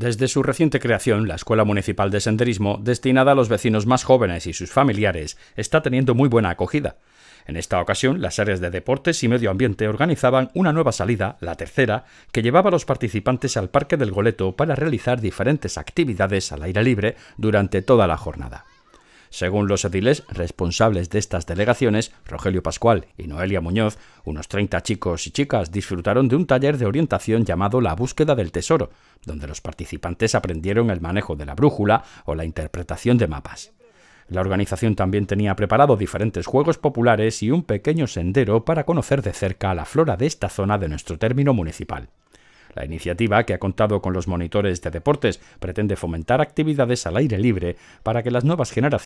Desde su reciente creación, la Escuela Municipal de Senderismo, destinada a los vecinos más jóvenes y sus familiares, está teniendo muy buena acogida. En esta ocasión, las áreas de deportes y medio ambiente organizaban una nueva salida, la tercera, que llevaba a los participantes al Parque del Goleto para realizar diferentes actividades al aire libre durante toda la jornada. Según los ediles responsables de estas delegaciones, Rogelio Pascual y Noelia Muñoz, unos 30 chicos y chicas disfrutaron de un taller de orientación llamado La búsqueda del tesoro, donde los participantes aprendieron el manejo de la brújula o la interpretación de mapas. La organización también tenía preparado diferentes juegos populares y un pequeño sendero para conocer de cerca la flora de esta zona de nuestro término municipal. La iniciativa, que ha contado con los monitores de deportes, pretende fomentar actividades al aire libre para que las nuevas generaciones